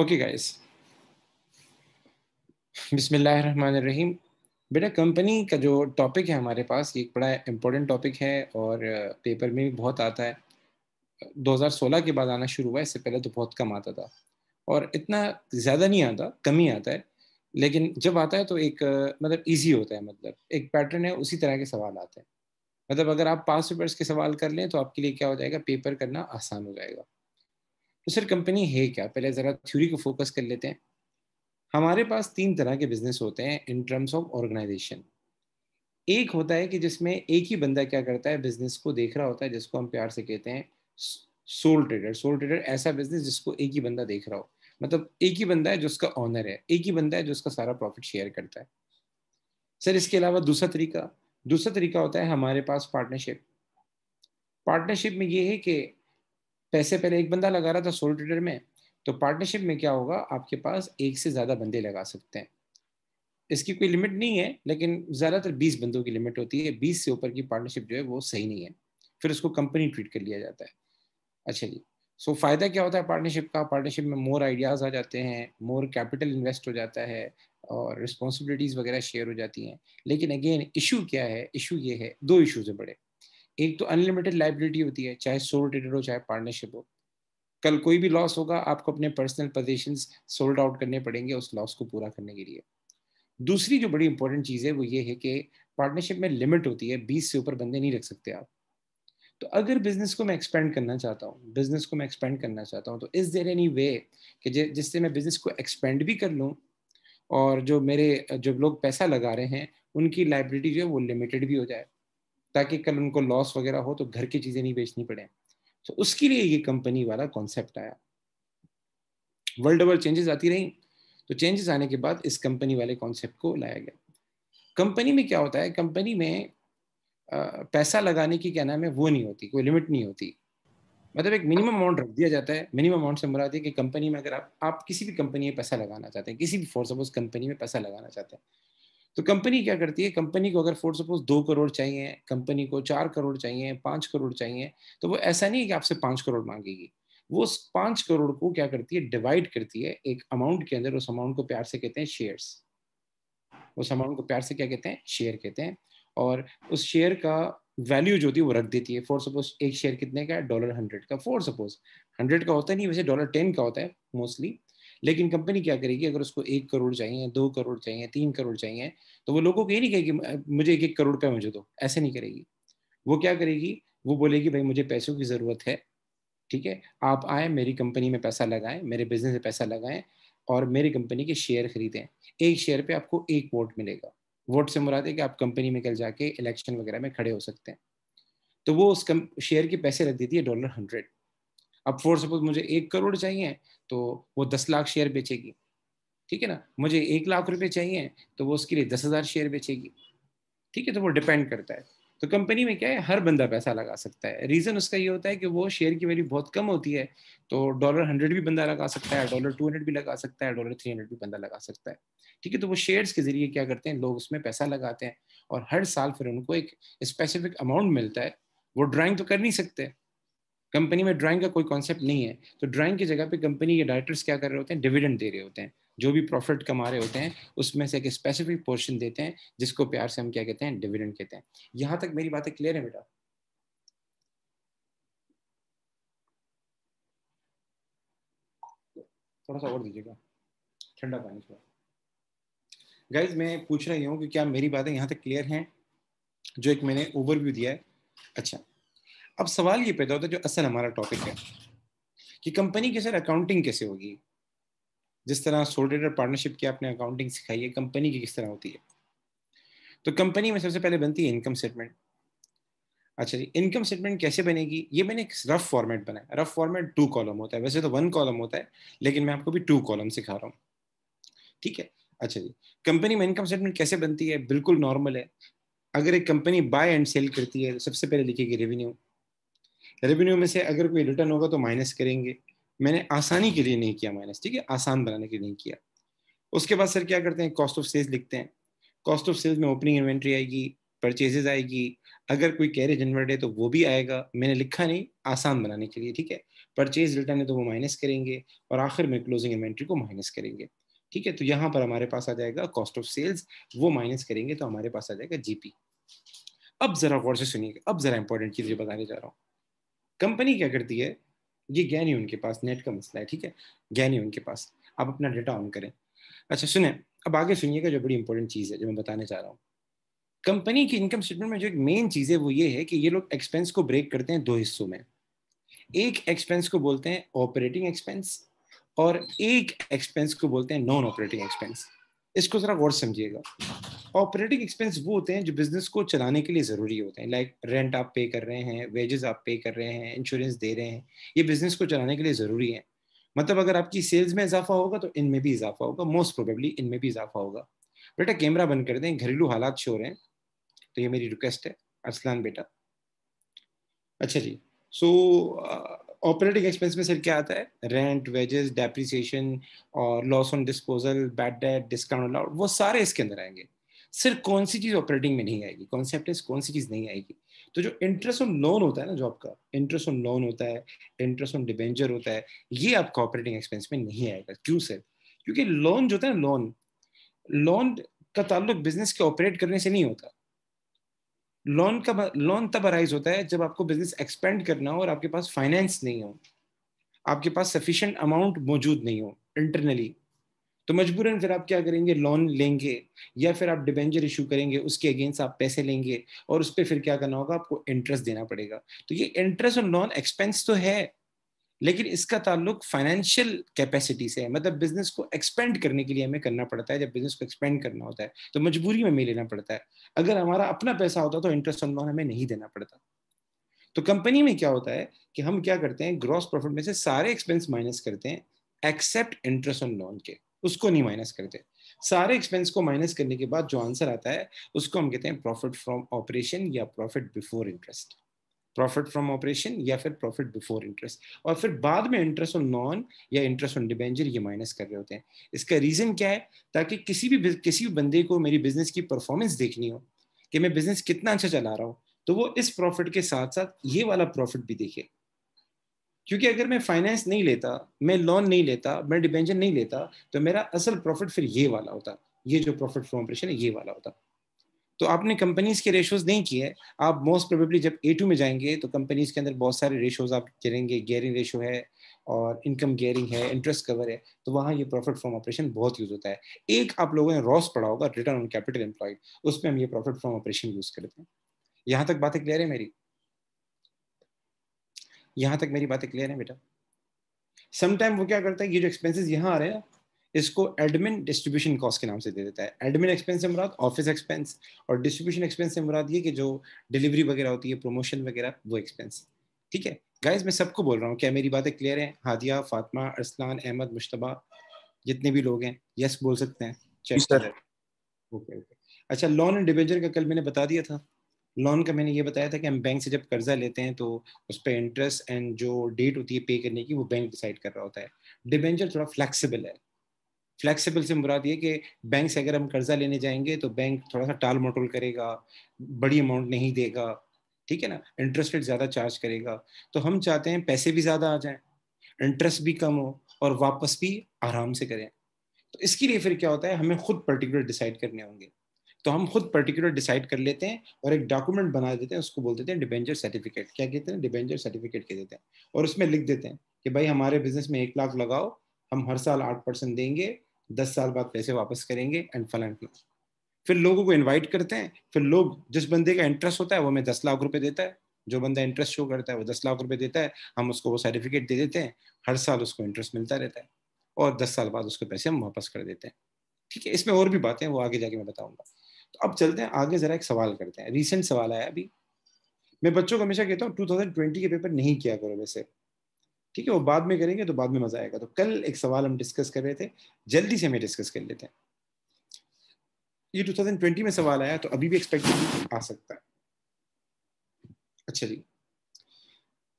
okay guys बिसमीम बेटा company का जो टॉपिक है हमारे पास ये एक बड़ा इम्पोर्टेंट टॉपिक है और पेपर में भी बहुत आता है 2016 के बाद आना शुरू हुआ इससे पहले तो बहुत कम आता था और इतना ज़्यादा नहीं आता कम ही आता है लेकिन जब आता है तो एक मतलब इजी होता है मतलब एक पैटर्न है उसी तरह के सवाल आते हैं मतलब अगर आप पास पेपर्स के सवाल कर लें तो आपके लिए क्या हो जाएगा पेपर करना आसान हो जाएगा तो सर कंपनी है क्या पहले ज़रा थ्योरी को फोकस कर लेते हैं हमारे पास तीन तरह के बिजनेस होते हैं इन टर्म्स ऑफ ऑर्गेनाइजेशन एक होता है कि जिसमें एक ही बंदा क्या करता है बिजनेस को देख रहा होता है जिसको हम प्यार से कहते हैं सोल ट्रेडर सोल ट्रेडर ऐसा बिजनेस जिसको एक ही बंदा देख रहा हो मतलब एक ही बंदा है जो उसका ऑनर है एक ही बंदा है जो उसका सारा प्रॉफिट शेयर करता है सर इसके अलावा दूसरा तरीका दूसरा तरीका होता है हमारे पास पार्टनरशिप पार्टनरशिप में ये है कि पैसे पहले एक बंदा लगा रहा था सोल ट्रेडर में तो पार्टनरशिप में क्या होगा आपके पास एक से ज़्यादा बंदे लगा सकते हैं इसकी कोई लिमिट नहीं है लेकिन ज़्यादातर बीस बंदों की लिमिट होती है बीस से ऊपर की पार्टनरशिप जो है वो सही नहीं है फिर उसको कंपनी ट्रीट कर लिया जाता है अच्छा जी सो so, फ़ायदा क्या होता है पार्टनरशिप का पार्टनरशिप में मोर आइडियाज़ आ जाते हैं मोर कैपिटल इन्वेस्ट हो जाता है और रिस्पॉन्सिबिलिटीज़ वगैरह शेयर हो जाती हैं लेकिन अगेन इशू क्या है इशू ये है दो इशूज़ है बड़े एक तो अनलिमिटेड लाइबिलिटी होती है चाहे सोल ट्रेडर हो चाहे पार्टनरशिप हो कल कोई भी लॉस होगा आपको अपने पर्सनल पोजिशन सोल्ड आउट करने पड़ेंगे उस लॉस को पूरा करने के लिए दूसरी जो बड़ी इंपॉर्टेंट चीज़ है वो ये है कि पार्टनरशिप में लिमिट होती है बीस से ऊपर बंदे नहीं रख सकते आप तो अगर बिजनेस को मैं एक्सपेंड करना चाहता हूँ बिजनेस को मैं एक्सपेंड करना चाहता हूँ तो इज देर एनी वे कि जिससे मैं बिजनेस को एक्सपेंड भी कर लूँ और जो मेरे जो लोग पैसा लगा रहे हैं उनकी लाइबिलिटी जो है वो लिमिटेड भी हो जाए ताकि कल उनको लॉस वगैरह हो तो घर की चीज़ें नहीं बेचनी पड़े तो उसके लिए ये कंपनी वाला कॉन्सेप्ट आया वर्ल्ड ओवर चेंजेस आती रही तो चेंजेस आने के बाद इस कंपनी वाले कॉन्सेप्ट को लाया गया कंपनी में क्या होता है कंपनी में पैसा लगाने की क्या नाम है वो नहीं होती कोई लिमिट नहीं होती मतलब एक मिनिमम अमाउंट रख दिया जाता है मिनिमम अमाउंट से मुराद है कि कंपनी में अगर आप आप किसी भी कंपनी में पैसा लगाना चाहते हैं किसी भी फोर सपोज कंपनी में पैसा लगाना चाहते हैं तो कंपनी क्या करती है कंपनी को अगर फोर सपोज दो करोड़ चाहिए कंपनी को चार करोड़ चाहिए पांच करोड़ चाहिए तो वो ऐसा नहीं है कि आपसे पांच करोड़ मांगेगी वो उस पांच करोड़ को क्या करती है डिवाइड करती है एक अमाउंट के अंदर उस अमाउंट को प्यार से कहते हैं शेयर्स उस अमाउंट को प्यार से क्या कहते हैं शेयर कहते हैं और उस शेयर का वैल्यू जो होती है वो रख देती है फॉर सपोज एक शेयर कितने का है डॉलर हंड्रेड का फॉर सपोज हंड्रेड का होता है नहीं वैसे डॉलर टेन का होता है मोस्टली लेकिन कंपनी क्या करेगी अगर उसको एक करोड़ चाहिए दो करोड़ चाहिए तीन करोड़ चाहिए तो वो लोगों को ये नहीं कहेगी मुझे एक एक करोड़ का मुझे दो ऐसे नहीं करेगी वो क्या करेगी वो बोलेगी भाई मुझे पैसों की ज़रूरत है ठीक है आप आए मेरी कंपनी में पैसा लगाएं मेरे बिजनेस में पैसा लगाएं और मेरी कंपनी के शेयर खरीदें एक शेयर पे आपको एक वोट मिलेगा वोट से मुराद है कि आप कंपनी में कल जाके इलेक्शन वगैरह में खड़े हो सकते हैं तो वो उस शेयर के पैसे रख देती है डॉलर हंड्रेड अब फॉर सपोज मुझे एक करोड़ चाहिए तो वो दस लाख शेयर बेचेगी ठीक है ना मुझे एक लाख रुपए चाहिए तो वो उसके लिए दस हज़ार शेयर बेचेगी ठीक है तो वो डिपेंड करता है तो कंपनी में क्या है हर बंदा पैसा लगा सकता है रीज़न उसका ये होता है कि वो शेयर की वैल्यू बहुत कम होती है तो डॉलर हंड्रेड भी बंदा लगा सकता है डॉलर टू हंड्रेड भी लगा सकता है डॉलर थ्री हंड्रेड भी बंदा लगा सकता है ठीक है तो वो शेयर्स के जरिए क्या करते हैं लोग उसमें पैसा लगाते हैं और हर साल फिर उनको एक स्पेसिफिक अमाउंट मिलता है वो ड्राइंग तो कर नहीं सकते कंपनी में ड्राइंग का कोई कॉन्सेप्ट नहीं है तो ड्राइंग की जगह पे कंपनी के डायरेक्टर्स क्या कर रहे होते हैं डिविडेंड दे रहे होते हैं जो भी प्रॉफिट कमा रहे होते हैं उसमें से एक स्पेसिफिक पोर्शन देते हैं जिसको प्यार से हम क्या कहते हैं डिविडेंड कहते हैं यहाँ तक मेरी बातें क्लियर है बेटा थोड़ा सा और दीजिएगा ठंडा पानी थोड़ा गाइज मैं पूछ रही हूँ कि क्या मेरी बातें यहाँ तक क्लियर हैं जो एक मैंने ओवरव्यू दिया है अच्छा अब सवाल ये पैदा होता है जो असल हमारा टॉपिक है कि कंपनी के सर अकाउंटिंग कैसे होगी जिस तरह सोल्डेटर पार्टनरशिप की आपने अकाउंटिंग सिखाई है कंपनी की किस तरह होती है तो कंपनी में सबसे पहले बनती है इनकम स्टेटमेंट अच्छा जी इनकम स्टेटमेंट कैसे बनेगी ये मैंने एक रफ फॉर्मेट बनाया रफ फॉर्मेट टू कॉलम होता है वैसे तो वन कॉलम होता है लेकिन मैं आपको भी टू कॉलम सिखा रहा हूँ ठीक है अच्छा जी कंपनी में इनकम स्टेटमेंट कैसे बनती है बिल्कुल नॉर्मल है अगर एक कंपनी बाय एंड सेल करती है तो सबसे पहले लिखेगी रेवेन्यू रेवेन्यू में से अगर कोई रिटर्न होगा तो माइनस करेंगे मैंने आसानी के लिए नहीं किया माइनस ठीक है आसान बनाने के लिए नहीं किया उसके बाद सर क्या करते हैं कॉस्ट ऑफ सेल्स लिखते हैं कॉस्ट ऑफ सेल्स में ओपनिंग इन्वेंट्री आएगी परचेजेज आएगी अगर कोई कैरेज इन्वर्ट है तो वो भी आएगा मैंने लिखा नहीं आसान बनाने के लिए ठीक है परचेज रिटर्न है तो वो माइनस करेंगे और आखिर में क्लोजिंग इन्वेंट्री को माइनस करेंगे ठीक है तो यहाँ पर हमारे पास आ जाएगा कॉस्ट ऑफ सेल्स वो माइनस करेंगे तो हमारे पास आ जाएगा जीपी अब जरा गौर से सुनिएगा अब जरा इंपॉर्टेंट चीज़ बताने जा रहा हूँ कंपनी क्या करती है ये ज्ञान ही उनके पास नेट का मसला है ठीक है ज्ञान ही उनके पास आप अपना डाटा ऑन करें अच्छा सुने अब आगे सुनिएगा जो बड़ी इंपॉर्टेंट चीज़ है जो मैं बताने चाह रहा हूँ कंपनी की इनकम स्टेटमेंट में जो एक मेन चीज़ है वो ये है कि ये लोग एक्सपेंस को ब्रेक करते हैं दो हिस्सों में एक एक्सपेंस को बोलते हैं ऑपरेटिंग एक्सपेंस और एक एक्सपेंस को बोलते हैं नॉन ऑपरेटिंग एक्सपेंस इसको ज़रा गौर समझिएगा ऑपरेटिंग एक्सपेंस वो होते हैं जो बिजनेस को चलाने के लिए ज़रूरी होते हैं लाइक रेंट आप पे कर रहे हैं वेजेस आप पे कर रहे हैं इंश्योरेंस दे रहे हैं ये बिजनेस को चलाने के लिए ज़रूरी है मतलब अगर आपकी सेल्स में इजाफा होगा तो इनमें भी इजाफा होगा मोस्ट प्रोबेबली इनमें भी इजाफा होगा बेटा कैमरा बंद कर दें घरेलू हालात शोर हैं तो ये मेरी रिक्वेस्ट है अरसलान बेटा अच्छा जी सो ऑपरेटिंग एक्सपेंस में सर क्या आता है रेंट वेजेस डेप्रिसिएशन और loss on disposal bad debt discount allowed वो सारे इसके अंदर आएंगे सिर्फ कौन सी चीज ऑपरेटिंग में नहीं आएगी कॉन्सेप्ट कौन सी चीज नहीं आएगी तो जो इंटरेस्ट ऑन लोन होता है ना जॉब का इंटरेस्ट ऑन लोन होता है इंटरेस्ट ऑन डिवेंचर होता है ये आपका ऑपरेटिंग एक्सपेंस में नहीं आएगा क्यों सर क्योंकि लोन जो होता है लोन लोन का ताल्लुक बिजनेस के ऑपरेट करने से नहीं होता लोन का लोन तब अराइज होता है जब आपको बिजनेस एक्सपेंड करना हो और आपके पास फाइनेंस नहीं हो आपके पास सफिशेंट अमाउंट मौजूद नहीं हो इंटरनली तो मजबूरन फिर आप क्या करेंगे लोन लेंगे या फिर आप डिबेंचर इशू करेंगे उसके अगेंस्ट आप पैसे लेंगे और उस पर फिर क्या करना होगा आपको इंटरेस्ट देना पड़ेगा तो ये इंटरेस्ट और लोन एक्सपेंस तो है लेकिन इसका ताल्लुक फाइनेंशियल कैपेसिटी से है मतलब बिजनेस को एक्सपेंड करने के लिए हमें करना पड़ता है जब बिजनेस को एक्सपेंड करना होता है तो मजबूरी में हमें लेना पड़ता है अगर हमारा अपना पैसा होता तो इंटरेस्ट ऑन लोन हमें नहीं देना पड़ता तो कंपनी में क्या होता है कि हम क्या करते हैं ग्रॉस प्रॉफिट में से सारे एक्सपेंस माइनस करते हैं एक्सेप्ट इंटरेस्ट ऑन लोन के उसको नहीं माइनस करते सारे एक्सपेंस को माइनस करने के बाद जो आंसर आता है उसको हम कहते हैं प्रॉफिट फ्रॉम ऑपरेशन या profit before interest profit from operation या फिर प्रॉफिट बिफोर इंटरेस्ट और फिर बाद में इंटरेस्ट ऑन नॉन या इंटरेस्ट ऑन डिबेंजर ये माइनस कर रहे होते हैं इसका रीज़न क्या है ताकि किसी भी किसी भी बंदे को मेरी बिजनेस की परफॉर्मेंस देखनी हो कि मैं बिजनेस कितना अच्छा चला रहा हूँ तो वो इस प्रॉफिट के साथ साथ ये वाला प्रॉफिट भी देखे क्योंकि अगर मैं फाइनेंस नहीं लेता मैं लोन नहीं लेता मैं डिपेंशन नहीं लेता तो मेरा असल प्रॉफिट फिर ये वाला होता ये जो प्रॉफिट फ्रॉम ऑपरेशन है ये वाला होता तो आपने कंपनीज के रेशोज नहीं किए आप मोस्ट प्रोबेबली जब ए टू में जाएंगे तो कंपनीज के अंदर बहुत सारे रेशोज आप करेंगे गेयरिंग रेशो है और इनकम गेयरिंग है इंटरेस्ट कवर है तो वहाँ ये प्रॉफिट फ्रॉम ऑपरेशन बहुत यूज होता है एक आप लोगों ने रॉस पढ़ा होगा रिटर्न ऑन कैपिटल एम्प्लॉयड उसमें हम ये प्रॉफिट फ्रॉम ऑपरेशन यूज करते हैं यहाँ तक बातें क्लियर है मेरी यहां तक मेरी बातें क्लियर है बेटा समटाइम वो क्या करता है ये जो एक्सपेंसिस यहाँ आ रहे हैं इसको एडमिन डिस्ट्रीब्यूशन कॉस्ट के नाम से दे देता है एडमिन एक्सपेंस से मुराद ऑफिस एक्सपेंस और डिस्ट्रीब्यूशन एक्सपेंस से मुराद ये कि जो डिलीवरी वगैरह होती है प्रमोशन वगैरह वो एक्सपेंस ठीक है गाइज मैं सबको बोल रहा हूँ क्या मेरी बातें क्लियर हैं हादिया फातमा अरसलान अहमद मुशतबा जितने भी लोग हैं यस बोल सकते हैं ओके ओके अच्छा लोन एंड डिबेंचर का कल मैंने बता दिया था लोन का मैंने ये बताया था कि हम बैंक से जब कर्जा लेते हैं तो उस पर इंटरेस्ट एंड जो डेट होती है पे करने की वो बैंक डिसाइड कर रहा होता है डिबेंचर थोड़ा फ्लैक्सीबल है फ्लैक्सीबल से मुराद ये कि बैंक से अगर हम कर्जा लेने जाएंगे तो बैंक थोड़ा सा टाल मटोल करेगा बड़ी अमाउंट नहीं देगा ठीक है ना इंटरेस्ट रेट ज़्यादा चार्ज करेगा तो हम चाहते हैं पैसे भी ज़्यादा आ जाएं इंटरेस्ट भी कम हो और वापस भी आराम से करें तो इसके लिए फिर क्या होता है हमें खुद पर्टिकुलर डिसाइड करने होंगे तो हम खुद पर्टिकुलर डिसाइड कर लेते हैं और एक डॉक्यूमेंट बना देते हैं उसको बोल देते हैं डिबेंचर सर्टिफिकेट क्या कहते हैं डिबेंचर सर्टिफिकेट कह देते हैं और उसमें लिख देते हैं कि भाई हमारे बिजनेस में एक लाख लगाओ हम हर साल आठ परसेंट देंगे दस साल बाद पैसे वापस करेंगे एंड फल एंड फिर लोगों को इनवाइट करते हैं फिर लोग जिस बंदे का इंटरेस्ट होता है वो हमें दस लाख रुपए देता है जो बंदा इंटरेस्ट शो करता है वो दस लाख रुपए देता है हम उसको वो सर्टिफिकेट दे देते हैं हर साल उसको इंटरेस्ट मिलता रहता है और दस साल बाद उसके पैसे हम वापस कर देते हैं ठीक है इसमें और भी बातें वो आगे जाके मैं बताऊंगा तो अब चलते हैं आगे ज़रा एक सवाल करते हैं रिसेंट सवाल आया अभी मैं बच्चों को हमेशा कहता हूँ ट्वेंटी के पेपर नहीं किया करो वैसे ठीक है वो बाद में करेंगे तो बाद में मज़ा आएगा तो कल एक सवाल हम डिस्कस कर रहे थे जल्दी से हमें डिस्कस कर लेते हैं ये 2020 में सवाल आया तो अभी भी एक्सपेक्टेड आ सकता है अच्छा जी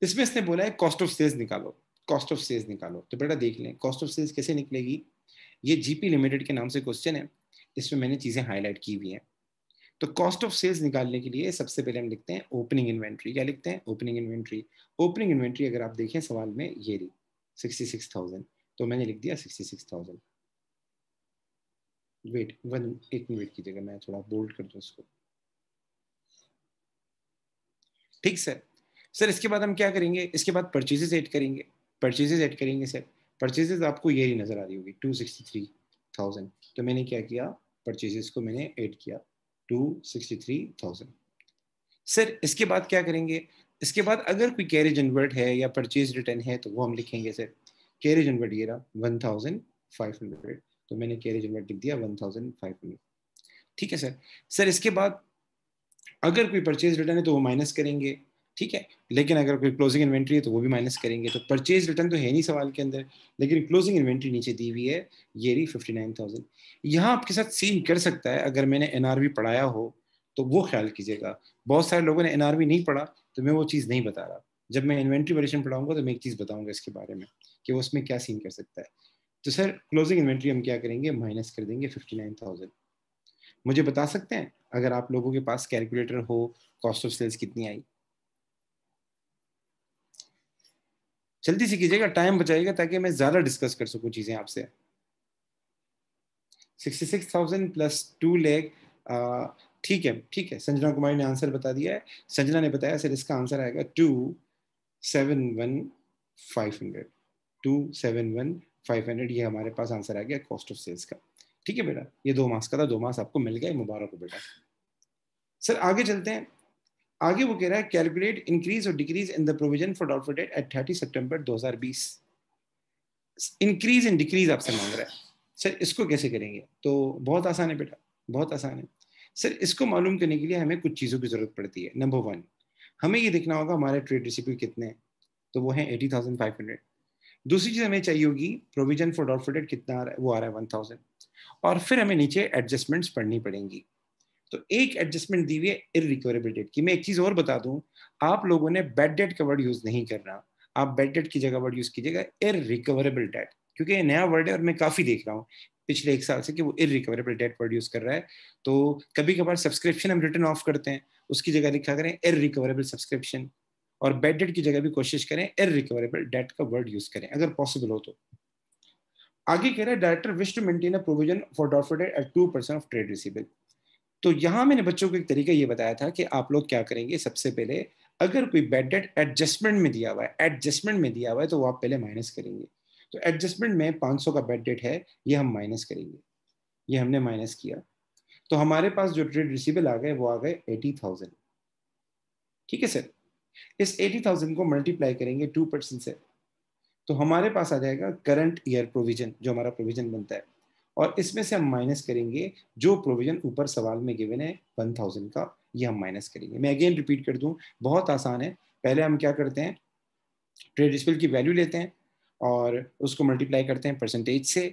इसमें इसने बोला है कॉस्ट ऑफ सेल्स निकालो कॉस्ट ऑफ सेल्स निकालो तो बेटा देख लें कॉस्ट ऑफ सेल्स कैसे निकलेगी ये जीपी लिमिटेड के नाम से क्वेश्चन है इसमें मैंने चीज़ें हाईलाइट की हुई हैं तो कॉस्ट ऑफ सेल्स निकालने के लिए सबसे पहले हम लिखते हैं ओपनिंग इन्वेंट्री क्या लिखते हैं ओपनिंग इन्वेंट्री ओपनिंग इन्वेंट्री अगर आप देखें सवाल में ये रही सिक्सटी सिक्स थाउजेंड तो मैंने लिख दिया sixty six thousand wait one एक मिनट कीजिएगा मैं थोड़ा बोल्ड कर दूँ इसको ठीक सर सर इसके बाद हम क्या करेंगे इसके बाद परचेजेस ऐड करेंगे परचेजेस ऐड करेंगे सर परचेजेस आपको ये नज़र आ रही होगी टू सिक्सटी थ्री थाउजेंड तो मैंने क्या किया परचेजेस को मैंने ऐड किया two sixty three thousand sir इसके बाद क्या करेंगे इसके बाद अगर कोई कैरेज इन्वर्ट है या परचेज रिटर्न है तो वो हम लिखेंगे सर कैरेज इन्वर्ट ये रहा वन थाउजेंड फाइव हंड्रेड तो मैंने कैरेज इन्वर्ट लिख दिया वन थाउजेंड फाइव हंड्रेड ठीक है सर सर इसके बाद अगर कोई परचेज रिटर्न है तो वो माइनस करेंगे ठीक है लेकिन अगर कोई क्लोजिंग इन्वेंट्री है तो वो भी माइनस करेंगे तो परचेज रिटर्न तो है नहीं सवाल के अंदर लेकिन क्लोजिंग इन्वेंट्री नीचे दी हुई है ये रही फिफ्टी नाइन थाउजेंड यहाँ आपके साथ सीन कर सकता है अगर मैंने एन पढ़ाया हो तो वो ख्याल कीजिएगा बहुत सारे लोगों ने एन नहीं पढ़ा तो मैं वो चीज़ नहीं बता रहा जब मैं इन्वेंट्री वेरिएशन पढ़ाऊंगा तो मैं एक चीज़ बताऊंगा इसके बारे में कि वो उसमें क्या सीन कर सकता है तो सर क्लोजिंग इन्वेंट्री हम क्या करेंगे माइनस कर देंगे फिफ्टी नाइन थाउजेंड मुझे बता सकते हैं अगर आप लोगों के पास कैलकुलेटर हो कॉस्ट ऑफ सेल्स कितनी आई जल्दी से कीजिएगा टाइम बचाइएगा ताकि मैं ज़्यादा डिस्कस कर सकूँ चीज़ें आपसे sixty six thousand plus two lakh ठीक है ठीक है संजना कुमारी ने आंसर बता दिया है संजना ने बताया सर इसका आंसर आएगा two seven one five hundred two seven one five hundred ये हमारे पास आंसर आ गया कॉस्ट ऑफ सेल्स का ठीक है बेटा ये दो मास का था दो मास आपको मिल गया मुबारक हो बेटा सर आगे चलते हैं आगे वो कह रहा है कैलकुलेट इंक्रीज और decrease in the provision for doubtful debt at thirty September दो हजार बीस इंक्रीज इन डिक्रीज आपसे मांग रहा है सर इसको कैसे करेंगे तो बहुत आसान है बेटा बहुत आसान है सर इसको मालूम करने के लिए हमें कुछ चीज़ों की ज़रूरत पड़ती है नंबर वन हमें ये देखना होगा हमारे ट्रेड रिसिप्यू कितने हैं तो वो है एटी थाउजेंड फाइव हंड्रेड दूसरी चीज़ हमें चाहिए होगी प्रोविजन फॉर डाउटफुल डेट कितना आ रहा है वो आ रहा है वन थाउजेंड और फिर हमें नीचे एडजस्टमेंट्स पढ़नी पड़ेंगी तो एक एडजस्टमेंट दी हुई है इरिकवरेबल डेट की मैं एक चीज़ और बता दूं आप लोगों ने बेड डेट का वर्ड यूज़ नहीं करना आप बेड डेट की जगह वर्ड यूज़ कीजिएगा इरिकवरेबल डेट क्योंकि ये नया वर्ड है और मैं काफ़ी देख रहा हूँ पिछले एक साल से कि वो इरिकवरेबल डेट वर्ड यूज़ कर रहा है तो कभी कभार सब्सक्रिप्शन हम रिटर्न ऑफ करते हैं उसकी जगह लिखा करें इरिकवरेबल सब्सक्रिप्शन और बेड डेट की जगह भी कोशिश करें इरिकवरेबल डेट का वर्ड यूज़ करें अगर पॉसिबल हो तो आगे कह रहे हैं director wish to maintain a provision for debt at two percent of trade receivable तो यहाँ मैंने बच्चों को एक तरीका ये बताया था कि आप लोग क्या करेंगे सबसे पहले अगर कोई बेड डेट एडजस्टमेंट में दिया हुआ है एडजस्टमेंट में दिया हुआ है तो वो आप पहले माइनस करेंगे तो एडजस्टमेंट में 500 का बेड डेट है ये हम माइनस करेंगे ये हमने माइनस किया तो हमारे पास जो ट्रेड रिसीवेबल आ गए वो आ गए एटी थाउजेंड ठीक है सर इस एटी थाउजेंड को मल्टीप्लाई करेंगे टू परसेंट से तो हमारे पास आ जाएगा करंट ईयर प्रोविजन जो हमारा प्रोविजन बनता है और इसमें से हम माइनस करेंगे जो प्रोविजन ऊपर सवाल में गिवन है वन थाउजेंड का ये हम माइनस करेंगे मैं अगेन रिपीट कर दूं बहुत आसान है पहले हम क्या करते हैं ट्रेड रिस्पिल की वैल्यू लेते हैं और उसको मल्टीप्लाई करते हैं परसेंटेज से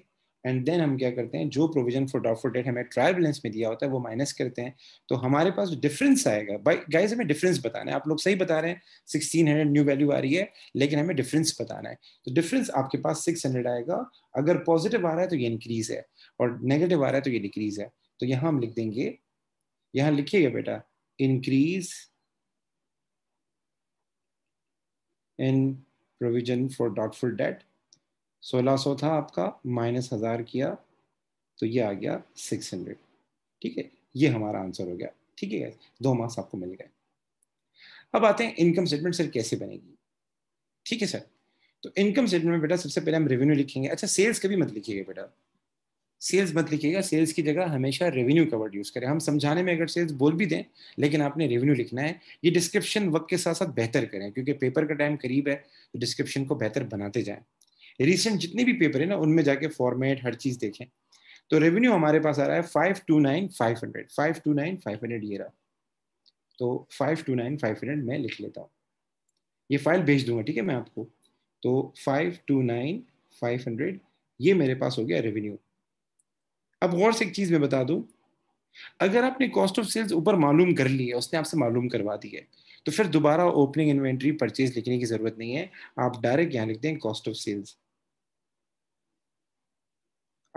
एंड देन हम क्या करते हैं जो प्रोविजन फॉर डाउटफुल डेट हमें ट्रायल बैलेंस में दिया होता है वो माइनस करते हैं तो हमारे पास डिफरेंस आएगा बाई गाइज हमें डिफरेंस बताना है आप लोग सही बता रहे हैं सिक्सटीन हंड्रेड न्यू वैल्यू आ रही है लेकिन हमें डिफरेंस बताना है तो डिफरेंस आपके पास सिक्स हंड्रेड आएगा अगर पॉजिटिव आ रहा है तो ये इंक्रीज है और नेगेटिव आ रहा है तो ये डिक्रीज है तो यहाँ हम लिख देंगे यहाँ लिखिएगा बेटा increase in provision for doubtful debt सोलह सौ था आपका माइनस हज़ार किया तो ये आ गया सिक्स हंड्रेड ठीक है ये हमारा आंसर हो गया ठीक है दो मार्क्स आपको मिल गए अब आते हैं इनकम स्टेटमेंट सर कैसे बनेगी ठीक है सर तो इनकम स्टेटमेंट बेटा सबसे पहले हम रेवेन्यू लिखेंगे अच्छा सेल्स कभी मत लिखिएगा बेटा सेल्स मत लिखिएगा सेल्स की जगह हमेशा रेवेन्यू का वर्ड यूज़ करें हम समझाने में अगर सेल्स बोल भी दें लेकिन आपने रेवेन्यू लिखना है ये डिस्क्रिप्शन वक्त के साथ साथ बेहतर करें क्योंकि पेपर का टाइम करीब है तो डिस्क्रिप्शन को बेहतर बनाते जाएं रिसेंट जितने भी पेपर है ना उनमें जाके फॉर्मेट हर चीज देखें तो रेवेन्यू हमारे पास आ रहा है five two nine five hundred five two nine five hundred ये रहा तो five two nine five hundred मैं लिख लेता हूँ ये फाइल भेज दूंगा ठीक है मैं आपको तो five two nine five hundred ये मेरे पास हो गया रेवेन्यू अब और से एक चीज़ मैं बता दू अगर आपने कॉस्ट ऑफ सेल्स ऊपर मालूम कर ली है उसने आपसे मालूम करवा दी है तो फिर दोबारा ओपनिंग इन्वेंट्री परचेज लिखने की ज़रूरत नहीं है आप डायरेक्ट यहाँ लिख दें कॉस्ट ऑफ सेल्स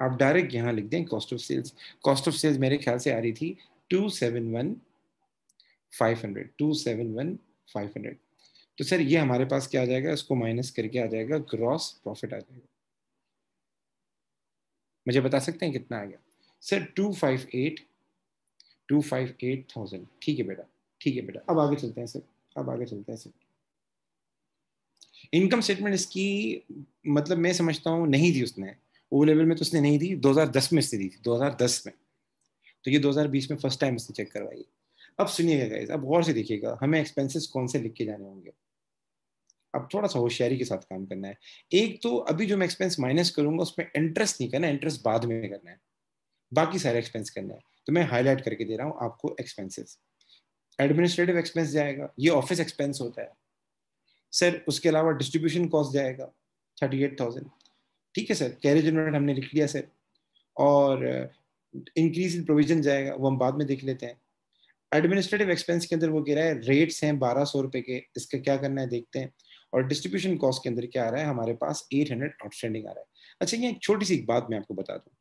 आप डायरेक्ट यहाँ लिख दें cost of sales cost of sales मेरे ख्याल से आ रही थी two seven one five hundred two seven one five hundred तो सर ये हमारे पास क्या आ जाएगा इसको माइनस करके आ जाएगा ग्रॉस प्रॉफिट आ जाएगा मुझे बता सकते हैं कितना आ गया sir two five eight two five eight thousand ठीक है बेटा ठीक है बेटा अब आगे चलते हैं सर अब आगे चलते हैं सर इनकम स्टेटमेंट इसकी मतलब मैं समझता हूँ नहीं थी उसने ओ लेवल में तो उसने नहीं दी 2010 में इसने दी थी 2010 में तो ये 2020 में फर्स्ट टाइम इसने चेक करवाई अब सुनिएगा गाइज अब गौर से देखिएगा हमें एक्सपेंसेस कौन से लिख के जाने होंगे अब थोड़ा सा होशियारी के साथ काम करना है एक तो अभी जो मैं एक्सपेंस माइनस करूंगा उसमें इंटरेस्ट नहीं करना इंटरेस्ट बाद में करना है बाकी सारे एक्सपेंस करना है तो मैं हाईलाइट करके दे रहा हूँ आपको एक्सपेंसेस एडमिनिस्ट्रेटिव एक्सपेंस जाएगा ये ऑफिस एक्सपेंस होता है सर उसके अलावा डिस्ट्रीब्यूशन कॉस्ट जाएगा थर्टी एट थाउजेंड ठीक है सर कैरेज इन्वेंट हमने लिख लिया सर और इंक्रीज इन प्रोविजन जाएगा वो हम बाद में देख लेते हैं एडमिनिस्ट्रेटिव एक्सपेंस के अंदर वो कह रहा है रेट्स हैं बारह सौ रुपये के इसका क्या करना है देखते हैं और डिस्ट्रीब्यूशन कॉस्ट के अंदर क्या आ रहा है हमारे पास एट हंड्रेड आउटस्टैंडिंग आ रहा है अच्छा ये एक छोटी सी बात मैं आपको बता दूँ